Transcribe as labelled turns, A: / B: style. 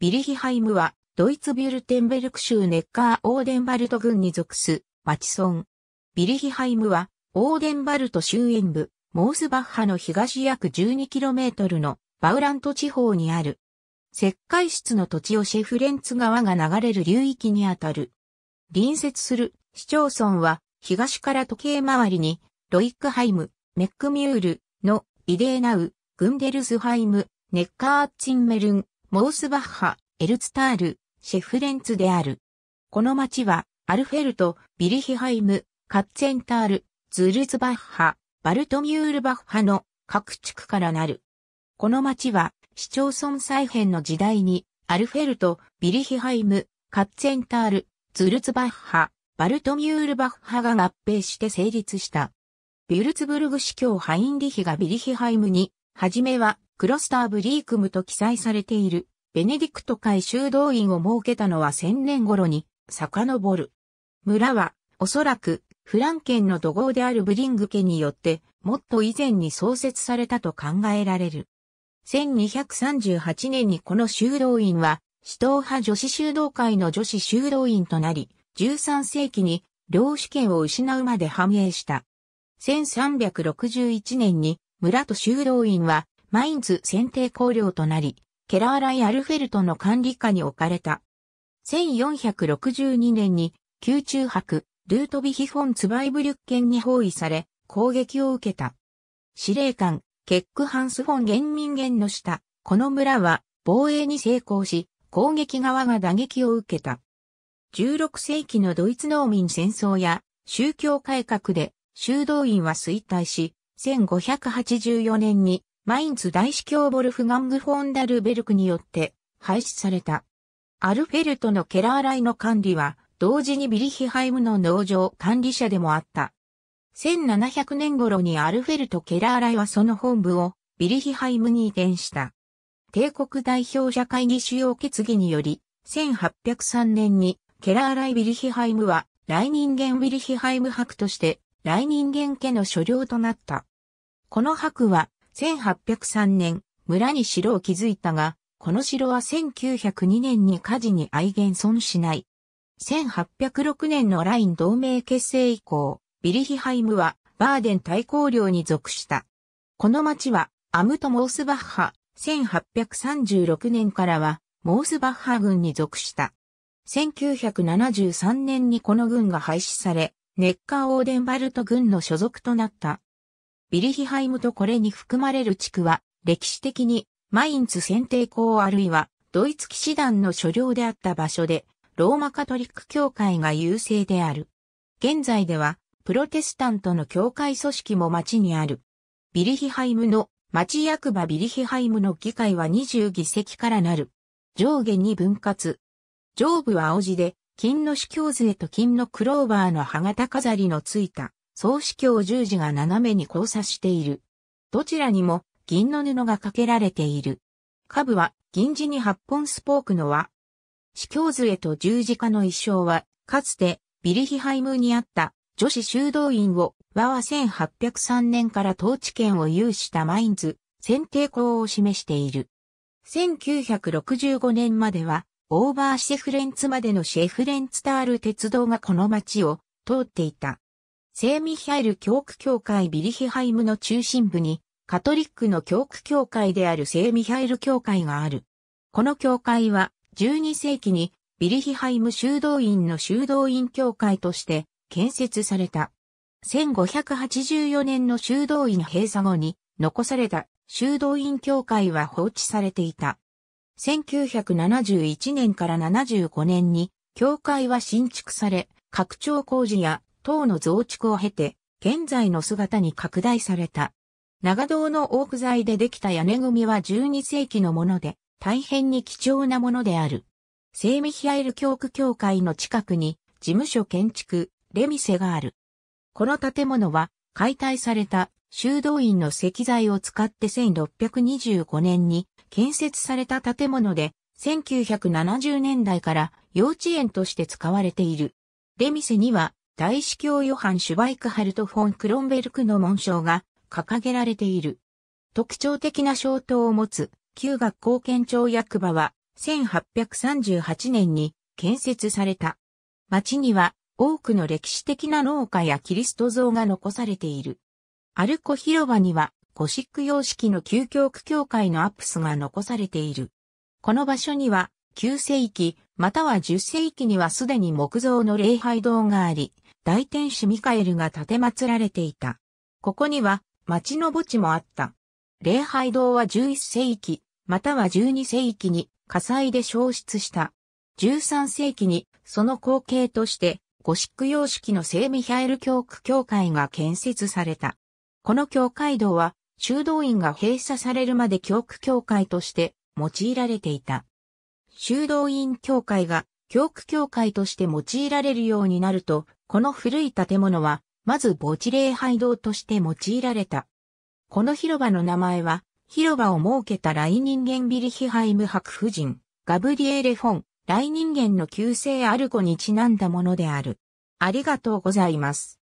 A: ビリヒハイムは、ドイツビュルテンベルク州ネッカー・オーデンバルト郡に属す、町村。ビリヒハイムは、オーデンバルト周辺部、モースバッハの東約 12km のバウラント地方にある。石灰質の土地をシェフレンツ川が流れる流域にあたる。隣接する市町村は、東から時計回りに、ロイックハイム、メックミュールのイデーナウ、グンデルスハイム、ネッカーツィンメルン、モースバッハ、エルツタール、シェフレンツである。この町は、アルフェルト、ビリヒハイム、カッツェンタール、ズルツバッハ、バルトミュールバッハの各地区からなる。この町は、市町村再編の時代に、アルフェルト、ビリヒハイム、カッツェンタール、ズルツバッハ、バルトミュールバッハが合併して成立した。ビュルツブルグ市教ハインリヒがビリヒハイムにはじめは、クロスターブリークムと記載されている、ベネディクト会修道院を設けたのは1000年頃に、遡る。村は、おそらく、フランケンの土豪であるブリング家によって、もっと以前に創設されたと考えられる。1238年にこの修道院は、死闘派女子修道会の女子修道院となり、13世紀に領主権を失うまで繁栄した。1361年に村と修道院は、マインズ選定公領となり、ケラーライ・アルフェルトの管理下に置かれた。1462年に、宮中博、ルートビヒフォン・ツバイブリュッケンに包囲され、攻撃を受けた。司令官、ケック・ハンス・フォン・ゲンミンゲンの下、この村は防衛に成功し、攻撃側が打撃を受けた。16世紀のドイツ農民戦争や宗教改革で修道院は衰退し、1584年にマインツ大司教ボルフガング・フォンダルベルクによって廃止された。アルフェルトのケラーライの管理は同時にビリヒハイムの農場管理者でもあった。1700年頃にアルフェルト・ケラーライはその本部をビリヒハイムに移転した。帝国代表者会議主要決議により、1803年にケラーライ・ビリヒハイムは、来人間ビリヒハイム博として、来人間家の所領となった。この白は1803年村に城を築いたが、この城は1902年に火事に愛言損しない。1806年のライン同盟結成以降、ビリヒハイムはバーデン大公領に属した。この町はアムト・モースバッハ、1836年からはモースバッハ軍に属した。1973年にこの軍が廃止され、ネッカー・オーデンバルト軍の所属となった。ビリヒハイムとこれに含まれる地区は、歴史的にマインツ選定校あるいはドイツ騎士団の所領であった場所で、ローマカトリック教会が優勢である。現在では、プロテスタントの教会組織も町にある。ビリヒハイムの町役場ビリヒハイムの議会は20議席からなる。上下に分割。上部は青地で、金の主教杖と金のクローバーの歯型飾りのついた総司教十字が斜めに交差している。どちらにも銀の布がかけられている。下部は銀地に八本スポークの輪。司教図へと十字架の一生は、かつてビリヒハイムにあった女子修道院を、和は1803年から統治権を有したマインズ、選定校を示している。1965年までは、オーバーシェフレンツまでのシェフレンツタール鉄道がこの町を通っていた。聖ミヒャエル教区教会ビリヒハイムの中心部に、カトリックの教区教会である聖ミヒャエル教会がある。この教会は、12世紀にビリヒハイム修道院の修道院教会として建設された。1584年の修道院閉鎖後に残された修道院教会は放置されていた。1971年から75年に教会は新築され、拡張工事や塔の増築を経て、現在の姿に拡大された。長堂のオーク材でできた屋根組は12世紀のもので、大変に貴重なものである。聖ミヒアイル教区教会の近くに、事務所建築、レミセがある。この建物は、解体された修道院の石材を使って1625年に建設された建物で、1970年代から幼稚園として使われている。レミセには大司教ヨハン・シュバイクハルト・フォン・クロンベルクの紋章が掲げられている。特徴的な小灯を持つ旧学校県庁役場は1838年に建設された。町には多くの歴史的な農家やキリスト像が残されている。アルコ広場にはゴシック様式の旧教区教会のアップスが残されている。この場所には9世紀または10世紀にはすでに木造の礼拝堂があり、大天使ミカエルが建て祀られていた。ここには町の墓地もあった。礼拝堂は11世紀、または12世紀に火災で消失した。13世紀にその後継としてゴシック様式の聖ミハエル教区教会が建設された。この教会堂は修道院が閉鎖されるまで教区教会として用いられていた。修道院教会が教区教会として用いられるようになると、この古い建物は、まず墓地礼拝堂として用いられた。この広場の名前は、広場を設けた雷人間ビリヒハイム博夫人、ガブリエレ・フォン、雷人間の旧姓アルコにちなんだものである。ありがとうございます。